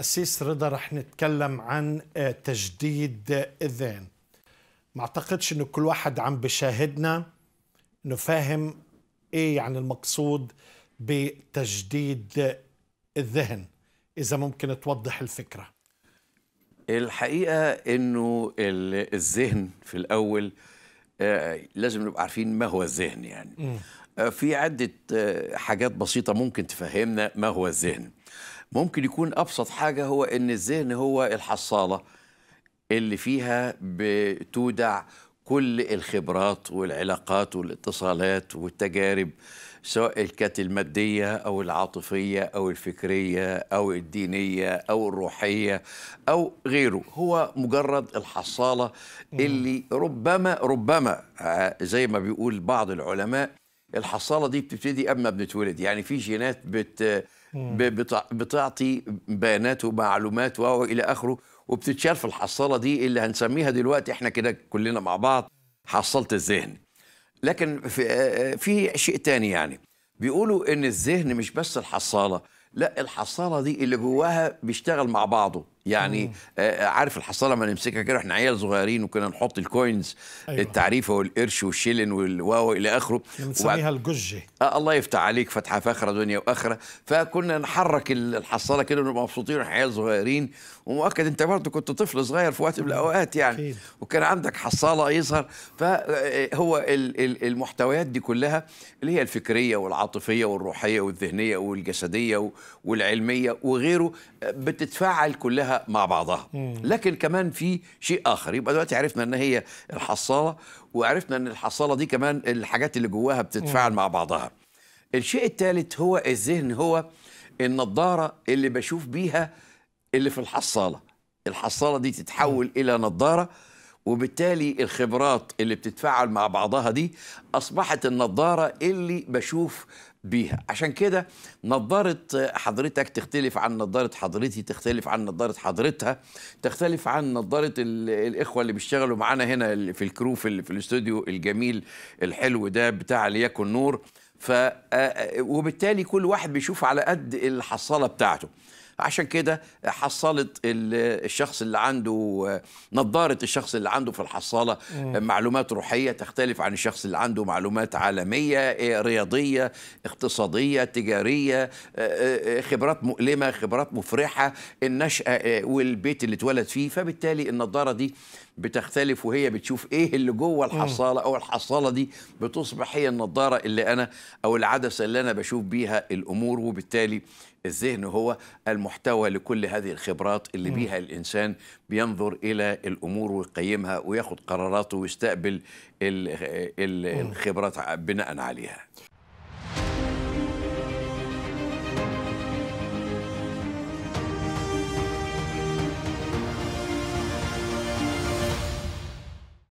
أسيس رضا رح نتكلم عن آه، تجديد الذهن ما اعتقدش انه كل واحد عم بشاهدنا انه فاهم ايه يعني المقصود بتجديد الذهن اذا ممكن توضح الفكره الحقيقه انه الذهن في الاول آه، لازم نبقى عارفين ما هو الذهن يعني م. آه، في عده حاجات بسيطه ممكن تفهمنا ما هو الذهن ممكن يكون ابسط حاجه هو ان الذهن هو الحصاله اللي فيها بتودع كل الخبرات والعلاقات والاتصالات والتجارب سواء كانت المادية أو العاطفية أو الفكرية أو الدينية أو الروحية أو غيره هو مجرد الحصالة اللي ربما ربما آه، زي ما بيقول بعض العلماء الحصاله دي بتبتدي اما بنتولد يعني في جينات بت بتعطي بيانات ومعلومات الى اخره وبتتشال في الحصاله دي اللي هنسميها دلوقتي احنا كده كلنا مع بعض حصاله الذهن لكن في, في شيء تاني يعني بيقولوا ان الذهن مش بس الحصاله لا الحصاله دي اللي جواها بيشتغل مع بعضه يعني مم. آه، آه، عارف الحصاله ما نمسكها كده احنا عيال صغيرين وكنا نحط الكوينز أيوة. التعريفه والقرش والشلن والواو الى اخره بنسميها الججه آه الله يفتح عليك فتحه فاخره دنيا واخره فكنا نحرك الحصاله كده ونبقى مبسوطين واحنا عيال صغيرين ومؤكد انت برضه كنت طفل صغير في وقت من الاوقات يعني أكيد. وكان عندك حصاله يظهر فهو آه، المحتويات دي كلها اللي هي الفكريه والعاطفيه والروحيه والذهنيه والجسديه والعلميه وغيره بتتفاعل كلها كلها مع بعضها مم. لكن كمان في شيء اخر يبقى دلوقتي عرفنا ان هي الحصاله وعرفنا ان الحصاله دي كمان الحاجات اللي جواها بتتفاعل مع بعضها الشيء الثالث هو الذهن هو النضاره اللي بشوف بيها اللي في الحصاله الحصاله دي تتحول مم. الى نضاره وبالتالي الخبرات اللي بتتفاعل مع بعضها دي اصبحت النضاره اللي بشوف بيها عشان كده نظارة حضرتك تختلف عن نظارة حضرتي تختلف عن نظارة حضرتها تختلف عن نظارة الإخوة اللي بيشتغلوا معانا هنا في الكرو في, في الاستوديو الجميل الحلو ده بتاع ليكن نور ف آه، آه، وبالتالي كل واحد بيشوف على قد الحصالة بتاعته عشان كده حصلت الشخص اللي عنده نظاره الشخص اللي عنده في الحصاله مم. معلومات روحيه تختلف عن الشخص اللي عنده معلومات عالميه إيه، رياضيه اقتصاديه تجاريه آه، آه، آه، خبرات مؤلمه خبرات مفرحه النشاه والبيت اللي اتولد فيه فبالتالي النظاره دي بتختلف وهي بتشوف ايه اللي جوه الحصاله او الحصاله دي بتصبح هي النضاره اللي انا او العدسه اللي انا بشوف بيها الامور وبالتالي الذهن هو المحتوى لكل هذه الخبرات اللي بيها الانسان بينظر الى الامور ويقيمها وياخد قراراته ويستقبل الخبرات بناء عليها